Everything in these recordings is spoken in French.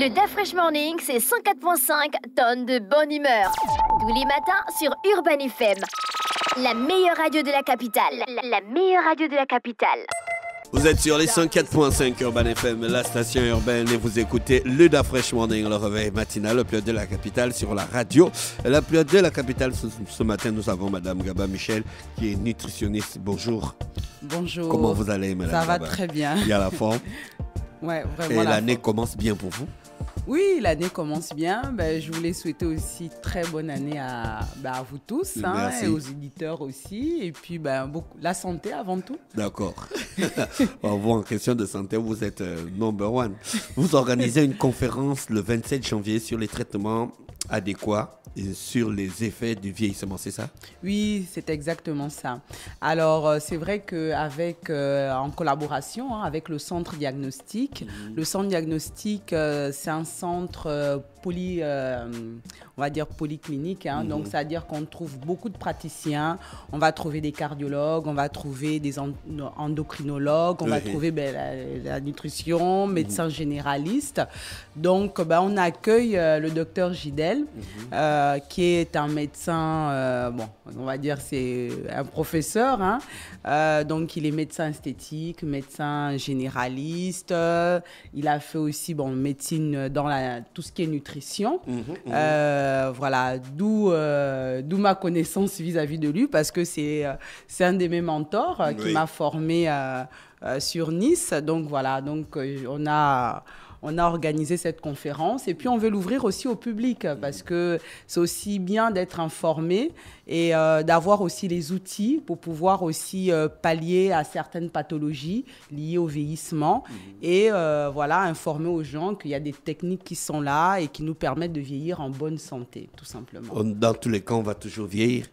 Le Fresh Morning, c'est 104.5 tonnes de bonne humeur. Tous les matins sur Urban FM. La meilleure radio de la capitale. La, meilleure radio de la capitale. Vous êtes sur les 104.5 Urban FM, la station urbaine, et vous écoutez le Fresh Morning, le réveil matinal, le haut de la capitale sur la radio. La haut de la capitale, ce, matin, nous avons Madame Gaba Michel, qui est nutritionniste. Bonjour. Bonjour. Comment vous allez, Madame Ça va très bien. Il y a la forme Ouais, vraiment. Et l'année commence bien pour vous oui, l'année commence bien. Ben, je voulais souhaiter aussi très bonne année à, ben, vous tous hein, et aux éditeurs aussi. Et puis, ben, beaucoup, la santé avant tout. D'accord. vous, en question de santé, vous êtes euh, number one. Vous organisez une conférence le 27 janvier sur les traitements adéquat sur les effets du vieillissement, c'est ça Oui, c'est exactement ça. Alors, euh, c'est vrai qu'avec, euh, en collaboration hein, avec le centre diagnostique, mhm. le centre diagnostique, euh, c'est un centre poly, on va dire polyclinique, hein. donc mhm. c'est-à-dire qu'on trouve beaucoup de praticiens, on va trouver des cardiologues, on va trouver des endocrinologues, on va trouver ben, la, nutrition, mhm. médecins généralistes. Donc, ben, on accueille le docteur Gidel Mhm. Euh, qui est un médecin, euh, bon, on va dire c'est un professeur, hein. euh, donc il est médecin esthétique, médecin généraliste, il a fait aussi bon, médecine dans la, tout ce qui est nutrition, mhm, mhm. voilà, d'où d'où ma connaissance vis-à-vis de lui, parce que c'est c'est un de mes mentors qui m'a formé. sur Nice. Donc voilà, donc on a on a organisé cette conférence et puis on veut l'ouvrir aussi au public parce que c'est aussi bien d'être informé et euh, d'avoir aussi les outils pour pouvoir aussi euh, pallier à certaines pathologies liées au vieillissement mhm. et euh, voilà informer aux gens qu'il y a des techniques qui sont là et qui nous permettent de vieillir en bonne santé tout simplement. Dans tous les cas, on va toujours vieillir.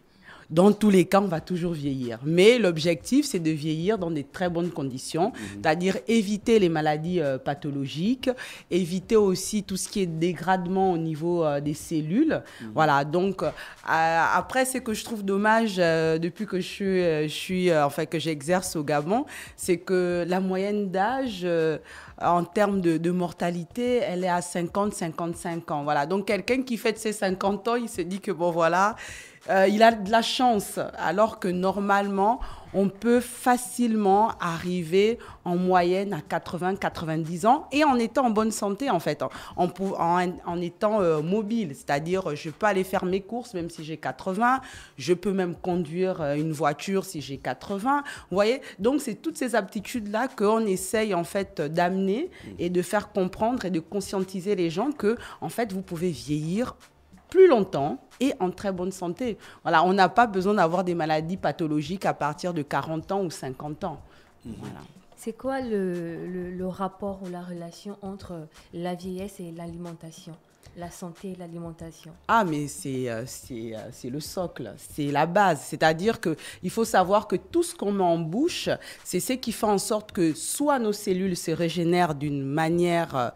Dans tous les cas, on va toujours vieillir. Mais l'objectif, c'est de vieillir dans des très bonnes conditions, mhm. c'est-à-dire éviter les maladies euh, pathologiques, éviter aussi tout ce qui est dégradement au niveau euh, des cellules. Mhm. Voilà, donc euh, après, ce que je trouve dommage depuis que je, je suis, enfin, que j'exerce au Gabon, c'est que la moyenne d'âge en termes de, mortalité, elle est à 50-55 ans. Voilà. Donc quelqu'un qui fête ses 50 ans, il se dit que bon voilà, euh, il a de la chance, alors que normalement, on peut facilement arriver en moyenne à 80-90 ans et en étant en bonne santé en fait, hein. en, en, étant euh, mobile, c'est-à-dire euh, je peux aller faire mes courses même si j'ai 80, je peux même conduire euh, une voiture si j'ai 80, vous voyez Donc c'est toutes ces aptitudes-là qu'on essaye en fait d'amener et de faire comprendre et de conscientiser les gens que en fait vous pouvez vieillir plus longtemps et en très bonne santé. Voilà, on n'a pas besoin d'avoir des maladies pathologiques à partir de 40 ans ou 50 ans. C'est quoi le, le, rapport ou la relation entre la vieillesse et l'alimentation la santé et l'alimentation. Ah, mais c'est euh, euh, le socle, c'est la base. C'est-à-dire qu'il faut savoir que tout ce qu'on met en bouche, c'est ce qui fait en sorte que soit nos cellules se régénèrent d'une manière euh,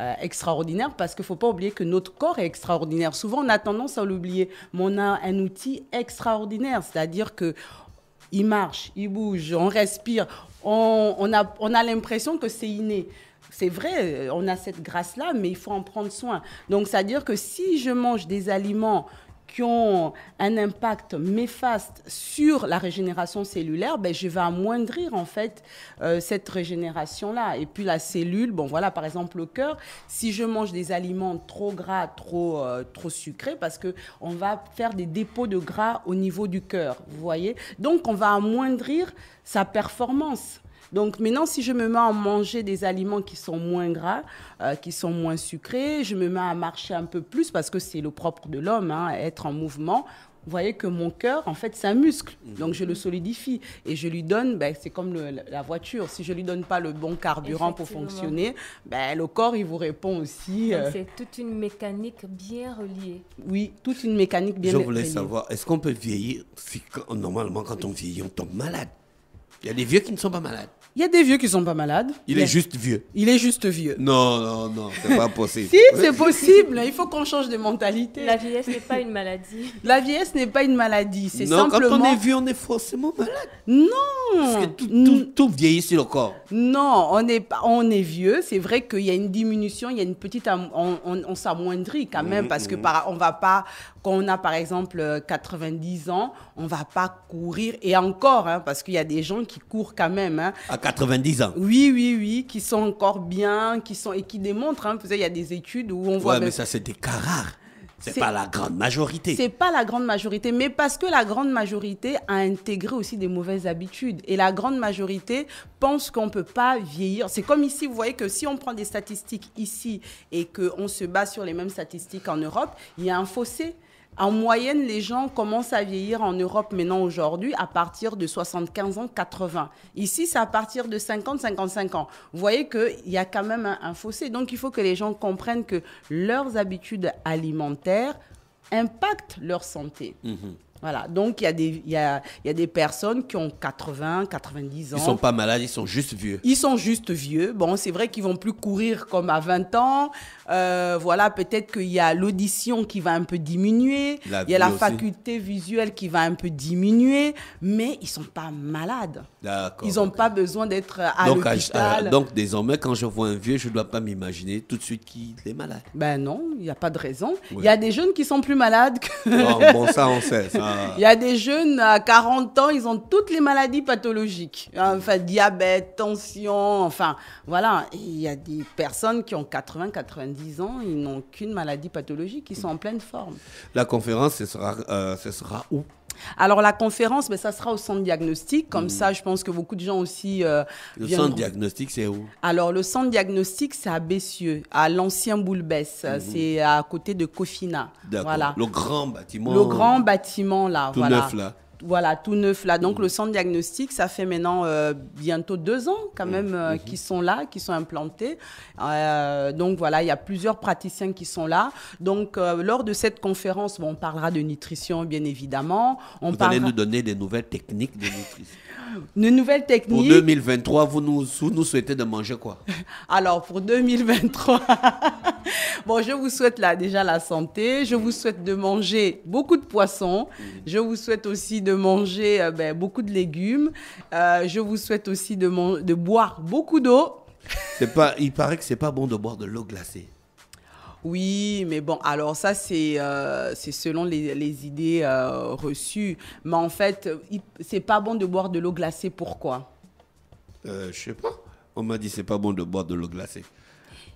euh, extraordinaire parce qu'il ne faut pas oublier que notre corps est extraordinaire. Souvent, on a tendance à l'oublier, mais on a un outil extraordinaire, c'est-à-dire que il marche, il bouge, on respire, on, a, on a l'impression que c'est inné. C'est vrai, euh, on a cette grâce-là, mais il faut en prendre soin. Donc, c'est-à-dire que si je mange des aliments qui ont un impact méfaste sur la régénération cellulaire, ben, je vais amoindrir en fait euh, cette régénération-là. Et puis la cellule, bon voilà, par exemple le cœur, si je mange des aliments trop gras, trop, euh, trop sucrés, parce qu'on va faire des dépôts de gras au niveau du cœur, vous voyez Donc on va amoindrir sa performance. Donc maintenant, si je me mets à manger des aliments qui sont moins gras, euh, qui sont moins sucrés, je me mets à marcher un peu plus parce que c'est le propre de l'homme, hein, être en mouvement. Vous voyez que mon cœur, en fait, c'est un muscle. Mhm. Donc, je le solidifie et je lui donne, ben, c'est comme la voiture. Si je ne lui donne pas le bon carburant pour fonctionner, ben, le corps, il vous répond aussi. Euh, c'est toute une mécanique bien reliée. Oui, toute une mécanique bien reliée. Je voulais savoir, est-ce qu'on peut vieillir Normalement, quand on vieillit, on tombe malade. Il y a des vieux qui ne sont pas malades. Il y a des vieux qui ne sont pas malades. Il est juste vieux. Il est juste vieux. Non, non, non, c'est pas possible. si, c'est possible. Il faut qu'on change de mentalité. La vieillesse n'est pas une maladie. La vieillesse n'est pas une maladie. C'est simplement. quand on est vieux, on est forcément malade. Non. Parce que tout, vieillit sur le corps. Non, on est pas, on est vieux. C'est vrai qu'il y a une diminution, il y a une petite, on, s'amoindrit quand mm, même parce que mm. par... on va pas, quand on a par exemple 90 euh, ans, on va pas courir et encore, hein, parce qu'il y a des gens qui qui courent quand même. Hein. À 90 ans. Oui, oui, oui, qui sont encore bien, qui sont et qui démontrent. Hein, il y a des études où on voit. mais ça, c'est des cas rares. C'est pas la grande majorité. C'est pas la grande majorité, mais parce que la grande majorité a intégré aussi des mauvaises habitudes. Et la grande majorité pense qu'on ne peut pas vieillir. C'est comme ici, vous voyez que si on prend des statistiques ici et qu'on se bat sur les mêmes statistiques en Europe, il y a un fossé. En moyenne, les gens commencent à vieillir en Europe maintenant aujourd'hui à partir de 75 ans, 80. Ici, c'est à partir de 50, 55 ans. Vous voyez qu'il y a quand même un, fossé. Donc, il faut que les gens comprennent que leurs habitudes alimentaires impactent leur santé. Mhm. Voilà. Donc, il y, a des, il, y a, y a des personnes qui ont 80, 90 ans. Ils sont pas malades, ils sont juste vieux. Ils sont juste vieux. Bon, c'est vrai qu'ils vont plus courir comme à 20 ans. Euh, voilà, peut-être qu'il y a l'audition qui va un peu diminuer. il y a la faculté visuelle qui va un peu diminuer. Mais ils sont pas malades. D'accord. Ils n'ont pas besoin d'être à donc, l'hôpital. donc, désormais, quand je vois un vieux, je ne dois pas m'imaginer tout de suite qu'il est malade. Ben non, il n'y a pas de raison. Il y a des jeunes qui sont plus malades que... bon, ça, on sait. Ça. Il y a des jeunes à 40 ans, ils ont toutes les maladies pathologiques. Hein, enfin, diabète, tension, enfin, voilà. il y a des personnes qui ont 80, 90 ans, ils n'ont qu'une maladie pathologique, ils sont en pleine forme. La conférence, sera, euh, ce sera où alors la conférence, mais ben, ça sera au centre diagnostic. Comme mhm. ça, je pense que beaucoup de gens aussi. Euh, le centre diagnostic, c'est où Alors le centre diagnostic, c'est à Bessieux, à l'ancien Boulbès. Mhm. C'est à côté de Cofina. Voilà. Le grand bâtiment. Le grand bâtiment là. Tout neuf là voilà, tout neuf là. Donc le mhm. centre diagnostique, ça fait maintenant euh, bientôt deux ans quand même euh, mhm. qu'ils sont là, qui sont implantés. Euh, donc voilà, il y a plusieurs praticiens qui sont là. Donc lors de cette conférence, on parlera de nutrition bien évidemment. On vous allez nous donner des nouvelles techniques de nutrition. De nouvelles techniques. Pour 2023, vous nous, souhaitez de manger quoi Alors pour 2023, bon, je vous souhaite là déjà la santé. Je vous souhaite de manger beaucoup de poissons. Mhm. Je vous souhaite aussi de manger euh, ben, beaucoup de légumes. Euh, je vous souhaite aussi de, de boire beaucoup d'eau. Pas, il paraît que c'est pas bon de boire de l'eau glacée. Oui, mais bon, alors ça, c'est euh, selon les, idées euh, reçues. Mais en fait, c'est pas bon de boire de l'eau glacée. Pourquoi euh, Je sais pas. On m'a dit c'est pas bon de boire de l'eau glacée.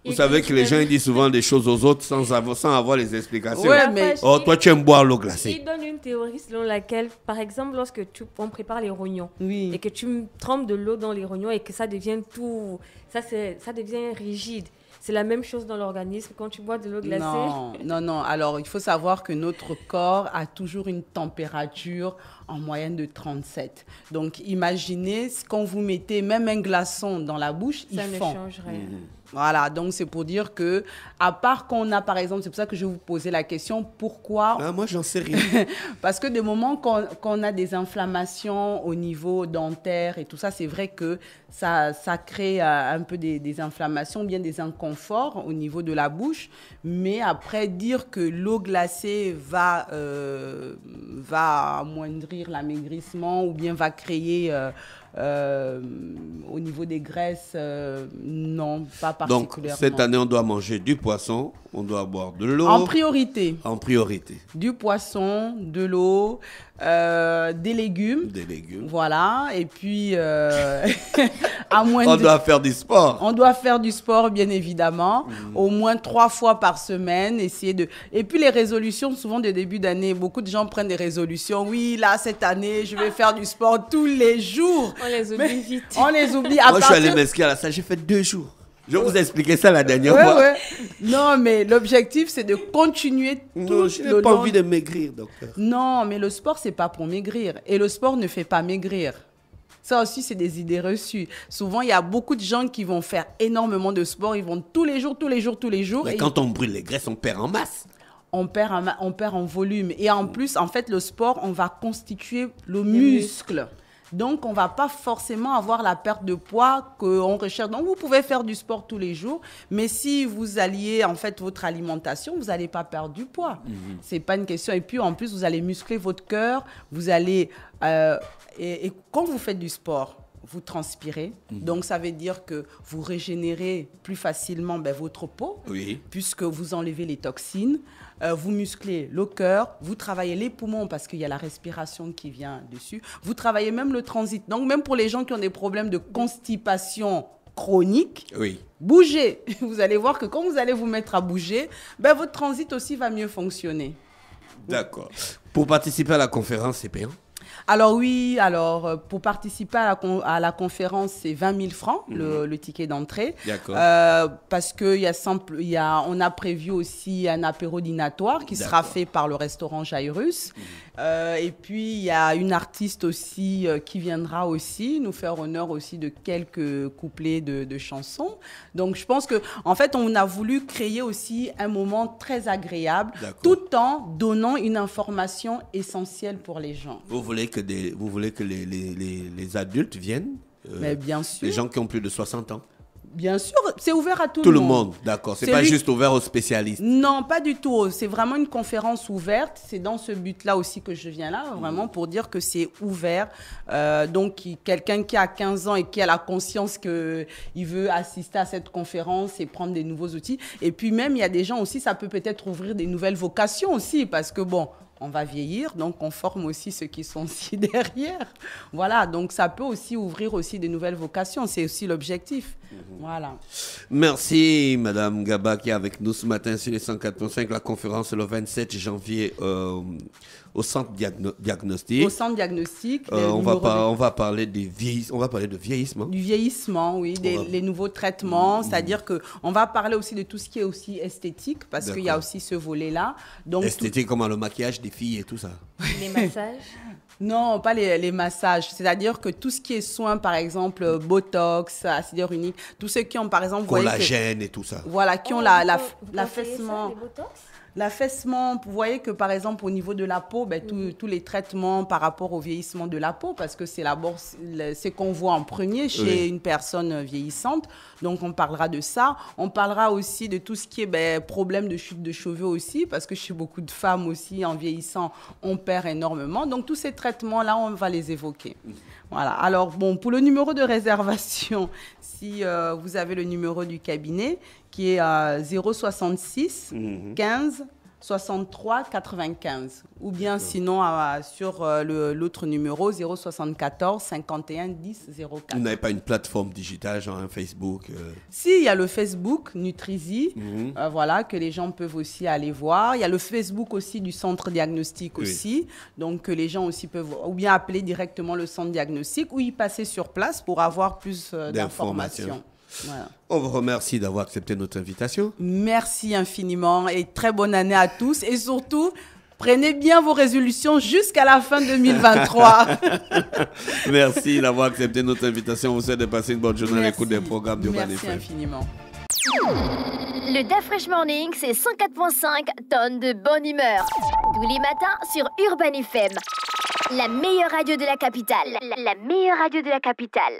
Vous savez que les gens disent souvent des choses aux autres sans avoir, sans avoir les explications. mais... Oh, toi, tu aimes boire l'eau glacée. Il donne une théorie selon laquelle, par exemple, lorsque tu, on prépare les rognons et que tu trempes de l'eau dans les rognons et que ça devient tout. Ça, ça devient rigide. C'est la même chose dans l'organisme quand tu bois de l'eau glacée. Non, non, non. Alors, il faut savoir que notre corps a toujours une température en moyenne de 37. Donc, imaginez quand vous mettez, même un glaçon dans la bouche, ça il ne changerait change rien. Mmh. Voilà, donc c'est pour dire que, à part qu'on a, par exemple, c'est pour ça que je vais vous poser la question, pourquoi... Ah, moi, j'en sais rien. Parce que des moments qu'on a des inflammations au niveau dentaire et tout ça, c'est vrai que ça, ça crée euh, un peu des, des, inflammations, bien des inconforts au niveau de la bouche. Mais après, dire que l'eau glacée va, euh, va amoindrir l'amaigrissement ou bien va créer... Euh, euh, au niveau des graisses, euh, non, pas particulièrement. Donc, cette année, on doit manger du poisson, on doit boire de l'eau. En priorité. En priorité. Du poisson, de l'eau, euh, des légumes. Des légumes. Voilà, et puis on doit faire du sport. On doit faire du sport, bien évidemment, mm. au moins trois fois par semaine. Essayer de. Et puis les résolutions, souvent de début d'année, beaucoup de gens prennent des résolutions. Oui, là cette année, je vais faire du sport tous les jours. On les oublie vite. On les oublie. Moi, je suis allé m'inscrire à la salle. J'ai fait deux jours. Je vous expliquer ça la dernière fois. Non, mais l'objectif, c'est de continuer je n'ai pas envie de maigrir, docteur. Non, mais le sport, c'est pas pour maigrir. Et le sport ne fait pas maigrir. Ça aussi, c'est des idées reçues. Souvent, il y a beaucoup de gens qui vont faire énormément de sport. Ils vont tous les jours, tous les jours, tous les jours. Mais et quand on brûle les graisses, on perd en masse on perd, en, on perd en volume. Et en mm. plus, en fait, le sport, on va constituer le muscle. Donc, on ne va pas forcément avoir la perte de poids qu'on recherche. Donc, vous pouvez faire du sport tous les jours, mais si vous alliez en fait votre alimentation, vous n'allez pas perdre du poids. Mhm. Ce n'est pas une question. Et puis, en plus, vous allez muscler votre cœur, vous allez. Euh, et quand vous faites du sport, vous transpirez. Mhm. Donc, ça veut dire que vous régénérez plus facilement ben, votre peau, puisque vous enlevez les toxines, euh, vous musclez le cœur, vous travaillez les poumons parce qu'il y a la respiration qui vient dessus, vous travaillez même le transit. Donc, même pour les gens qui ont des problèmes de constipation chronique, bougez. Vous allez voir que quand vous allez vous mettre à bouger, ben, votre transit aussi va mieux fonctionner. D'accord. Pour participer à la conférence, c'est payant alors oui, alors euh, pour participer à la, conférence, c'est 20 000 francs mhm. le, ticket d'entrée. Euh, parce que a on a prévu aussi un apéro dînatoire qui sera fait par le restaurant Jairus. Mhm. Euh, et puis, il y a une artiste aussi euh, qui viendra aussi nous faire honneur aussi de quelques couplets de, chansons. Donc, je pense qu'en en fait, on a voulu créer aussi un moment très agréable, tout en donnant une information essentielle pour les gens. Vous voulez que, vous voulez que les, les, les, adultes viennent euh, Mais bien sûr. Les gens qui ont plus de 60 ans Bien sûr, c'est ouvert à tout, le monde. Tout le monde, d'accord. C'est pas juste ouvert aux spécialistes. Non, pas du tout. C'est vraiment une conférence ouverte. C'est dans ce but-là aussi que je viens là, vraiment mm. pour dire que c'est ouvert. Euh, donc, quelqu'un qui a 15 ans et qui a la conscience qu'il veut assister à cette conférence et prendre des nouveaux outils. Et puis même, il y a des gens aussi, ça peut peut-être ouvrir des nouvelles vocations aussi, parce que bon, on va vieillir, donc on forme aussi ceux qui sont si derrière. Voilà, donc ça peut aussi ouvrir aussi des nouvelles vocations, c'est aussi l'objectif. Mhm. Voilà. Merci Madame Gaba qui est avec nous ce matin sur les 145, la conférence le 27 janvier euh, au centre diagnostique. Au centre diagnostique. Euh, on, va on va parler des on va parler de vieillissement. Du vieillissement, oui, des, les nouveaux traitements, mm-hmm. c'est-à-dire que on va parler aussi de tout ce qui est aussi esthétique parce qu'il y a aussi ce volet-là. Donc esthétique comment comme le maquillage des filles et tout ça. Les massages. Non, pas les, massages. C'est-à-dire que tout ce qui est soins, par exemple, euh, Botox, acide hyaluronique tous ceux qui ont, par exemple... Collagène et tout ça. Voilà, qui ont l'affaissement... Oh, la, la, L'affaissement, vous voyez que par exemple au niveau de la peau, ben, mhm. tous les traitements par rapport au vieillissement de la peau, parce que c'est ce qu'on voit en premier chez une personne vieillissante. Donc on parlera de ça. On parlera aussi de tout ce qui est ben, problème de chute de cheveux aussi, parce que chez beaucoup de femmes aussi, en vieillissant, on perd énormément. Donc tous ces traitements-là, on va les évoquer. Mhm. Voilà. Alors, bon, pour le numéro de réservation, si euh, vous avez le numéro du cabinet, qui est à 066 15 63 95 ou bien sinon sur euh, l'autre numéro 074 51 10 04. Vous n'avez pas une plateforme digitale genre un Facebook euh? Si, il y a le Facebook Nutrisi, mhm. euh, voilà que les gens peuvent aussi aller voir. Il y a le Facebook aussi du centre diagnostique, aussi, donc que les gens aussi peuvent ou bien appeler directement le centre diagnostique, ou y passer sur place pour avoir plus d'informations. On vous remercie d'avoir accepté notre invitation. Merci infiniment et très bonne année à tous. Et surtout, prenez bien vos résolutions jusqu'à la fin 2023. Merci d'avoir accepté notre invitation. On vous souhaite de passer une bonne journée à l'écoute des programmes FM Merci infiniment. Le Fresh Morning, c'est 104.5 tonnes de bonne humeur. Tous les matins sur Urban FM. La meilleure radio de la capitale. La meilleure radio de la capitale.